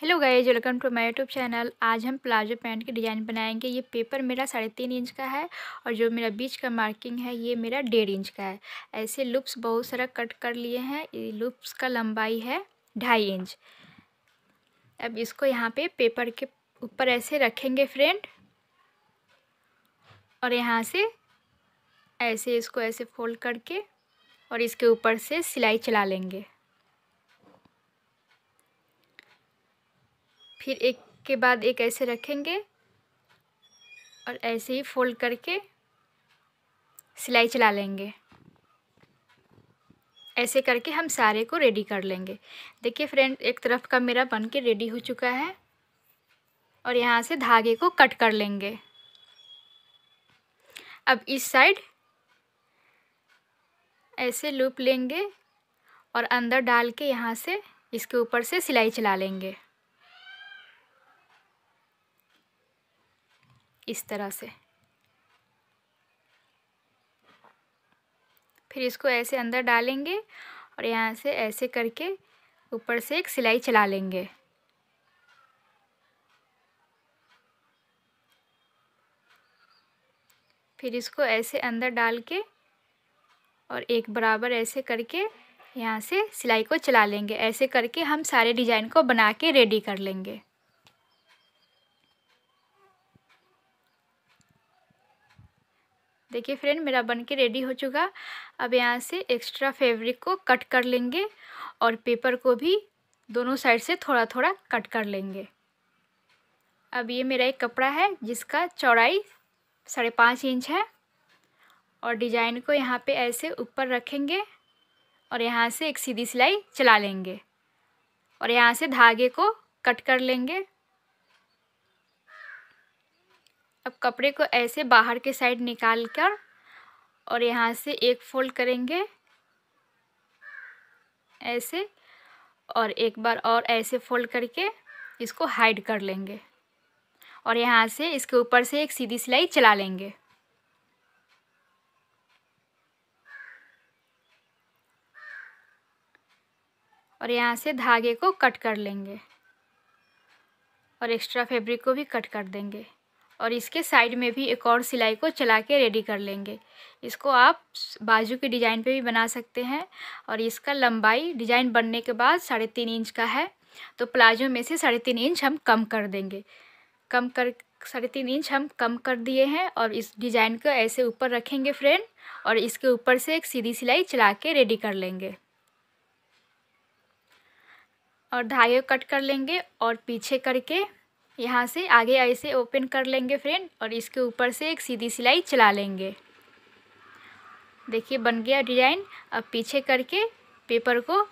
hello guys welcome to my YouTube channel आज हम palazzo pant के डिज़ाइन बनाएंगे ये पेपर मेरा साढ़े तीन इंच का है और जो मेरा बीच का मार्किंग है ये मेरा डेढ़ इंच का है ऐसे लुप्स बहुत सारा कट कर लिए हैं ये लुप्स का लंबाई है ढाई इंच अब इसको यहाँ पे पेपर के ऊपर ऐसे रखेंगे फ्रेंड और यहाँ से ऐसे इसको ऐसे फोल्ड करके और इसके ऊपर से सिलाई चला लेंगे फिर एक के बाद एक ऐसे रखेंगे और ऐसे ही फोल्ड करके सिलाई चला लेंगे ऐसे करके हम सारे को रेडी कर लेंगे देखिए फ्रेंड एक तरफ का मेरा बन के रेडी हो चुका है और यहाँ से धागे को कट कर लेंगे अब इस साइड ऐसे लूप लेंगे और अंदर डाल के यहाँ से इसके ऊपर से सिलाई चला लेंगे इस तरह से फिर इसको ऐसे अंदर डालेंगे और यहाँ से ऐसे करके ऊपर से एक सिलाई चला लेंगे फिर इसको ऐसे अंदर डाल के और एक बराबर ऐसे करके यहाँ से सिलाई को चला लेंगे ऐसे करके हम सारे डिज़ाइन को बना के रेडी कर लेंगे देखिए फ्रेंड मेरा बन के रेडी हो चुका अब यहाँ से एक्स्ट्रा फैब्रिक को कट कर लेंगे और पेपर को भी दोनों साइड से थोड़ा थोड़ा कट कर लेंगे अब ये मेरा एक कपड़ा है जिसका चौड़ाई साढ़े पाँच इंच है और डिजाइन को यहाँ पे ऐसे ऊपर रखेंगे और यहाँ से एक सीधी सिलाई चला लेंगे और यहाँ से धागे को कट कर लेंगे अब कपड़े को ऐसे बाहर के साइड निकाल कर और यहाँ से एक फोल्ड करेंगे ऐसे और एक बार और ऐसे फोल्ड करके इसको हाइड कर लेंगे और यहाँ से इसके ऊपर से एक सीधी सिलाई चला लेंगे और यहाँ से धागे को कट कर लेंगे और एक्स्ट्रा फैब्रिक को भी कट कर देंगे और इसके साइड में भी एक और सिलाई को चला के रेडी कर लेंगे इसको आप बाजू के डिज़ाइन पे भी बना सकते हैं और इसका लंबाई डिज़ाइन बनने के बाद साढ़े तीन इंच का है तो प्लाजो में से साढ़े तीन इंच हम कम कर देंगे कम कर साढ़े तीन इंच हम कम कर दिए हैं और इस डिज़ाइन को ऐसे ऊपर रखेंगे फ्रेंड और इसके ऊपर से एक सीधी सिलाई चला के रेडी कर लेंगे और धागे कट कर लेंगे और पीछे करके यहाँ से आगे ऐसे ओपन कर लेंगे फ्रेंड और इसके ऊपर से एक सीधी सिलाई चला लेंगे देखिए बन गया डिजाइन अब पीछे करके पेपर को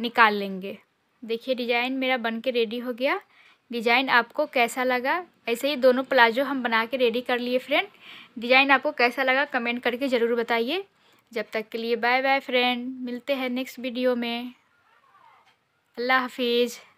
निकाल लेंगे देखिए डिजाइन मेरा बन के रेडी हो गया डिजाइन आपको कैसा लगा ऐसे ही दोनों प्लाजो हम बना के रेडी कर लिए फ्रेंड डिजाइन आपको कैसा लगा कमेंट करके ज़रूर बताइए जब तक के लिए बाय बाय फ्रेंड मिलते हैं नेक्स्ट वीडियो में अल्लाह हाफिज़